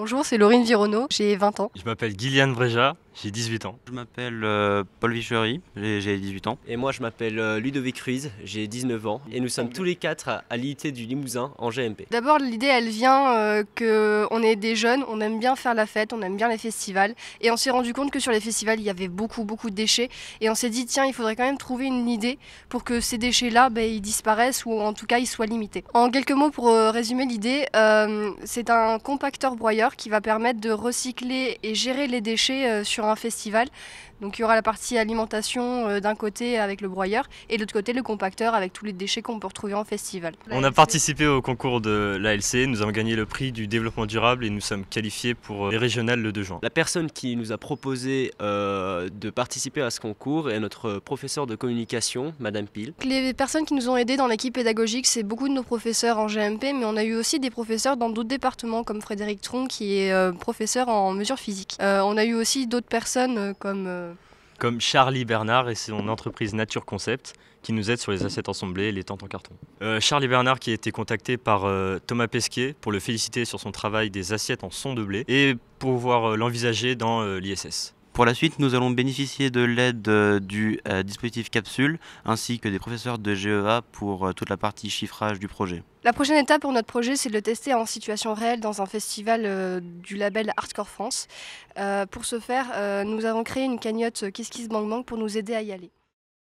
Bonjour, c'est Laurine Vironneau, j'ai 20 ans. Je m'appelle Guyliane Bréja, j'ai 18 ans. Je m'appelle euh, Paul Vichery, j'ai 18 ans. Et moi, je m'appelle euh, Ludovic Ruiz, j'ai 19 ans. Et nous sommes tous les quatre à, l'IIT du Limousin en GMP. D'abord, l'idée, elle vient euh, qu'on est des jeunes, on aime bien faire la fête, on aime bien les festivals. Et on s'est rendu compte que sur les festivals, il y avait beaucoup, beaucoup de déchets. Et on s'est dit, tiens, il faudrait quand même trouver une idée pour que ces déchets-là, ben, ils disparaissent ou en tout cas, ils soient limités. En quelques mots, pour résumer l'idée, c'est un compacteur broyeur qui va permettre de recycler et gérer les déchets sur un festival. Donc il y aura la partie alimentation euh, d'un côté avec le broyeur et de l'autre côté le compacteur avec tous les déchets qu'on peut retrouver en festival. On a participé au concours de l'ALC, nous avons gagné le prix du développement durable et nous sommes qualifiés pour euh, les régionales le 2 juin. La personne qui nous a proposé euh, de participer à ce concours est notre professeur de communication, Madame Pile. Les personnes qui nous ont aidés dans l'équipe pédagogique, c'est beaucoup de nos professeurs en GMP, mais on a eu aussi des professeurs dans d'autres départements comme Frédéric Tron qui est professeur en mesure physique. on a eu aussi d'autres personnes euh, comme... Euh, comme Charlie Bernard et son entreprise Nature Concept qui nous aide sur les assiettes assemblées et les tentes en carton. Euh, Charlie Bernard qui a été contacté par Thomas Pesquet pour le féliciter sur son travail des assiettes en son de blé et pour pouvoir l'envisager dans l'ISS. Pour la suite, nous allons bénéficier de l'aide euh, du euh, dispositif Capsule ainsi que des professeurs de GEA pour euh, toute la partie chiffrage du projet. La prochaine étape pour notre projet, c'est de le tester en situation réelle dans un festival du label Hardcore France. pour ce faire, nous avons créé une cagnotte Qu'est-ce qui se manque pour nous aider à y aller.